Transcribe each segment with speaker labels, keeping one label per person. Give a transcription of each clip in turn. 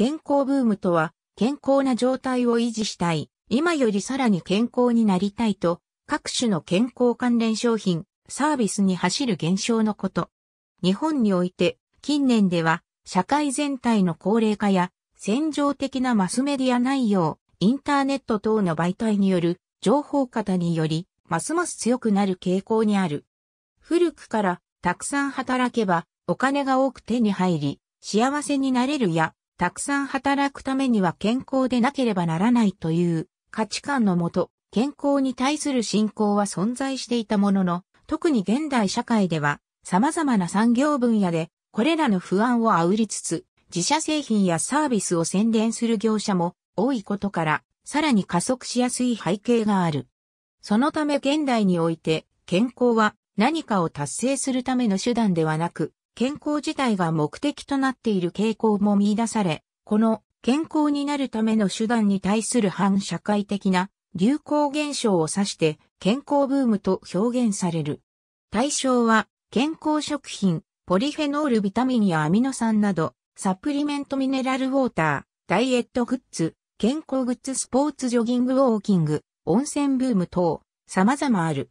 Speaker 1: 健康ブームとは、健康な状態を維持したい、今よりさらに健康になりたいと、各種の健康関連商品、サービスに走る現象のこと。日本において、近年では、社会全体の高齢化や、戦場的なマスメディア内容、インターネット等の媒体による情報型により、ますます強くなる傾向にある。古くから、たくさん働けば、お金が多く手に入り、幸せになれるや、たくさん働くためには健康でなければならないという価値観のもと、健康に対する信仰は存在していたものの、特に現代社会では様々な産業分野でこれらの不安を煽りつつ、自社製品やサービスを宣伝する業者も多いことから、さらに加速しやすい背景がある。そのため現代において、健康は何かを達成するための手段ではなく、健康自体が目的となっている傾向も見出され、この健康になるための手段に対する反社会的な流行現象を指して健康ブームと表現される。対象は健康食品、ポリフェノールビタミンやアミノ酸など、サプリメントミネラルウォーター、ダイエットグッズ、健康グッズスポーツジョギングウォーキング、温泉ブーム等、様々ある。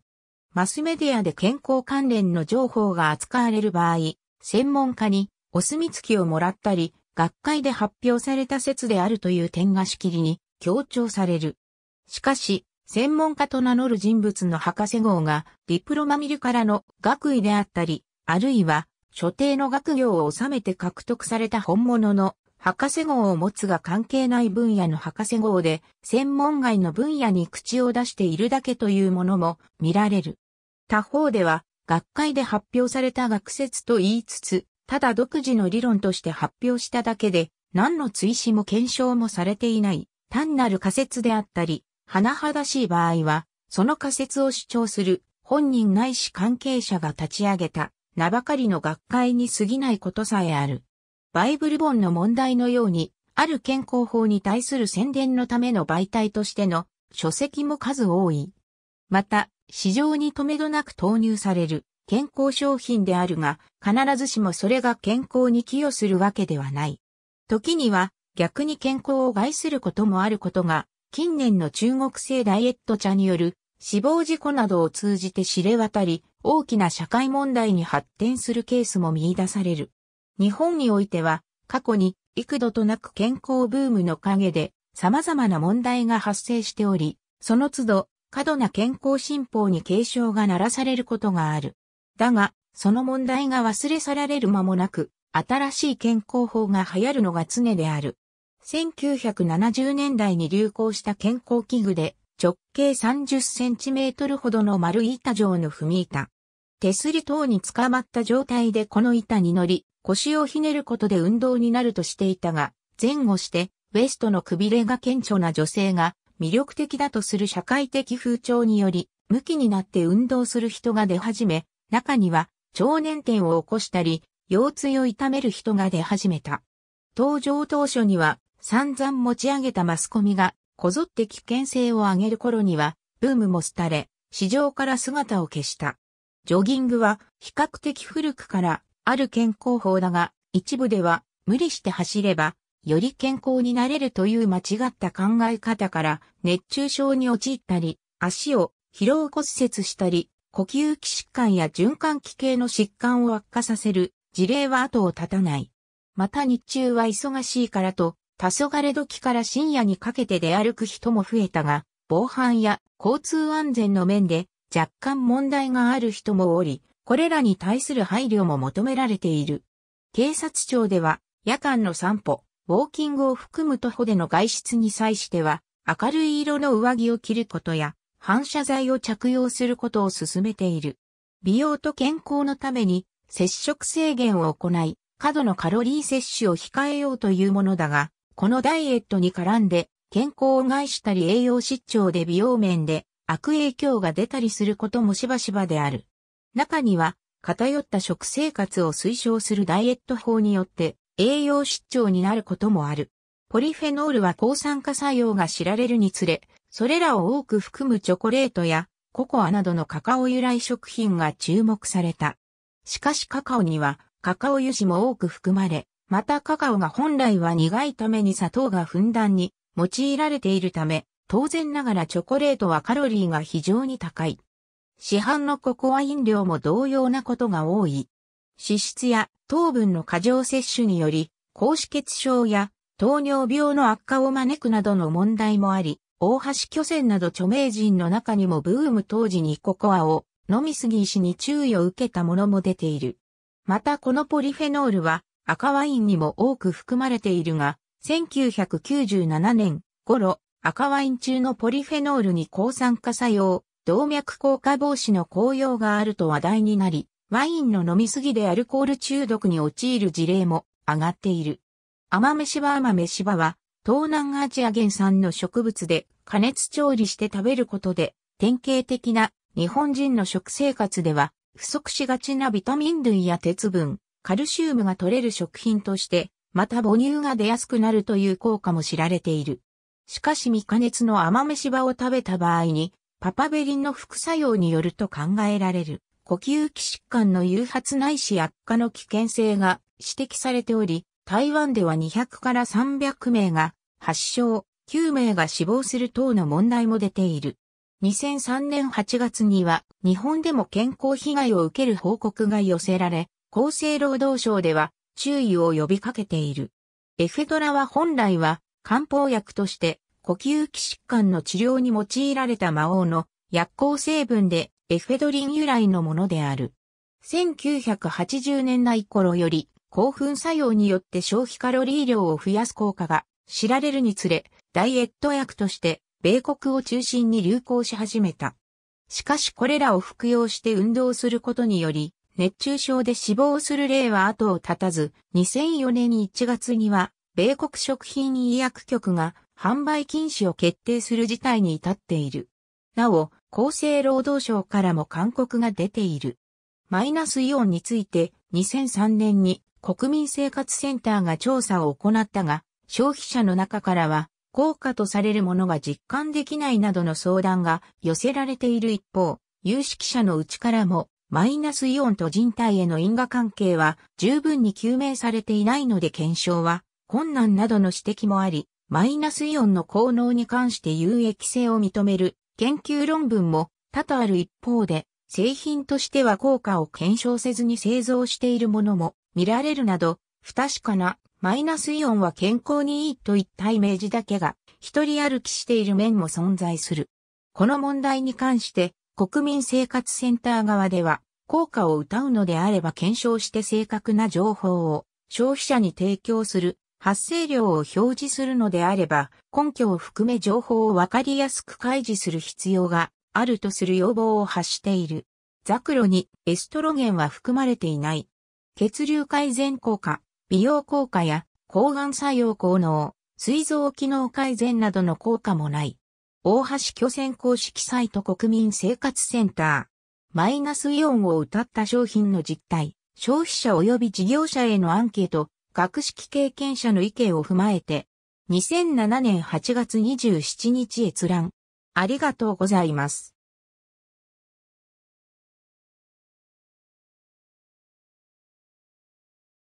Speaker 1: マスメディアで健康関連の情報が扱われる場合、専門家にお墨付きをもらったり、学会で発表された説であるという点がしきりに強調される。しかし、専門家と名乗る人物の博士号がディプロマミルからの学位であったり、あるいは所定の学業を収めて獲得された本物の博士号を持つが関係ない分野の博士号で専門外の分野に口を出しているだけというものも見られる。他方では学会で発表された学説と言いつつ、ただ独自の理論として発表しただけで、何の追試も検証もされていない、単なる仮説であったり、甚だしい場合は、その仮説を主張する本人ないし関係者が立ち上げた、名ばかりの学会に過ぎないことさえある。バイブル本の問題のように、ある健康法に対する宣伝のための媒体としての書籍も数多い。また、市場にとめどなく投入される健康商品であるが、必ずしもそれが健康に寄与するわけではない。時には逆に健康を害することもあることが、近年の中国製ダイエット茶による死亡事故などを通じて知れ渡り、大きな社会問題に発展するケースも見出される。日本においては、過去に幾度となく健康ブームの陰で様々な問題が発生しており、その都度過度な健康新法に警鐘が鳴らされることがある。だが、その問題が忘れ去られる間もなく、新しい健康法が流行るのが常である。1970年代に流行した健康器具で、直径30センチメートルほどの丸い板状の踏み板。手すり等に捕まった状態でこの板に乗り、腰をひねることで運動になるとしていたが、前後して、ウエストのくびれが顕著な女性が、魅力的だとする社会的風潮により、向きになって運動する人が出始め、中には腸年点を起こしたり、腰椎を痛める人が出始めた。登場当初には散々持ち上げたマスコミがこぞって危険性を上げる頃には、ブームも廃れ、市場から姿を消した。ジョギングは比較的古くからある健康法だが、一部では無理して走ればより健康になれるという間違った考え方から熱中症に陥ったり、足を疲労骨折したり、呼吸器疾患や循環器系の疾患を悪化させる事例は後を絶たない。また日中は忙しいからと、黄昏時から深夜にかけて出歩く人も増えたが、防犯や交通安全の面で若干問題がある人もおり、これらに対する配慮も求められている。警察庁では夜間の散歩、ウォーキングを含む徒歩での外出に際しては、明るい色の上着を着ることや、反射材を着用することを勧めている。美容と健康のために、接触制限を行い、過度のカロリー摂取を控えようというものだが、このダイエットに絡んで、健康を害したり栄養失調で美容面で悪影響が出たりすることもしばしばである。中には、偏った食生活を推奨するダイエット法によって、栄養失調になることもある。ポリフェノールは抗酸化作用が知られるにつれ、それらを多く含むチョコレートやココアなどのカカオ由来食品が注目された。しかしカカオにはカカオ油脂も多く含まれ、またカカオが本来は苦いために砂糖がふんだんに用いられているため、当然ながらチョコレートはカロリーが非常に高い。市販のココア飲料も同様なことが多い。脂質や糖分の過剰摂取により、高脂血症や糖尿病の悪化を招くなどの問題もあり、大橋巨泉など著名人の中にもブーム当時にココアを飲みすぎ医師に注意を受けたものも出ている。またこのポリフェノールは赤ワインにも多く含まれているが、1997年頃、赤ワイン中のポリフェノールに抗酸化作用、動脈硬化防止の効用があると話題になり、ワインの飲みすぎでアルコール中毒に陥る事例も上がっている。アマメシバアマメシバは、東南アジア原産の植物で加熱調理して食べることで、典型的な日本人の食生活では不足しがちなビタミン類や鉄分、カルシウムが取れる食品として、また母乳が出やすくなるという効果も知られている。しかし未加熱のアマメシバを食べた場合に、パパベリンの副作用によると考えられる。呼吸器疾患の誘発ないし悪化の危険性が指摘されており、台湾では200から300名が発症、9名が死亡する等の問題も出ている。2003年8月には日本でも健康被害を受ける報告が寄せられ、厚生労働省では注意を呼びかけている。エフェドラは本来は漢方薬として呼吸器疾患の治療に用いられた魔王の薬効成分でエフェドリン由来のものである。1980年代頃より、興奮作用によって消費カロリー量を増やす効果が知られるにつれ、ダイエット薬として、米国を中心に流行し始めた。しかしこれらを服用して運動することにより、熱中症で死亡する例は後を絶たず、2004年1月には、米国食品医薬局が販売禁止を決定する事態に至っている。なお、厚生労働省からも勧告が出ている。マイナスイオンについて2003年に国民生活センターが調査を行ったが、消費者の中からは効果とされるものが実感できないなどの相談が寄せられている一方、有識者のうちからもマイナスイオンと人体への因果関係は十分に究明されていないので検証は困難などの指摘もあり、マイナスイオンの効能に関して有益性を認める研究論文も多々ある一方で、製品としては効果を検証せずに製造しているものも見られるなど、不確かなマイナスイオンは健康にいいといったイメージだけが一人歩きしている面も存在する。この問題に関して国民生活センター側では効果を謳うのであれば検証して正確な情報を消費者に提供する発生量を表示するのであれば、根拠を含め情報をわかりやすく開示する必要があるとする要望を発している。ザクロにエストロゲンは含まれていない。血流改善効果、美容効果や抗がん作用効能、膵臓機能改善などの効果もない。大橋巨泉公式サイト国民生活センター。マイナスイオンを謳った商品の実態、消費者及び事業者へのアンケート、学識経験者の意見を踏まえて、2007年8月27日閲覧。ありがとうございます。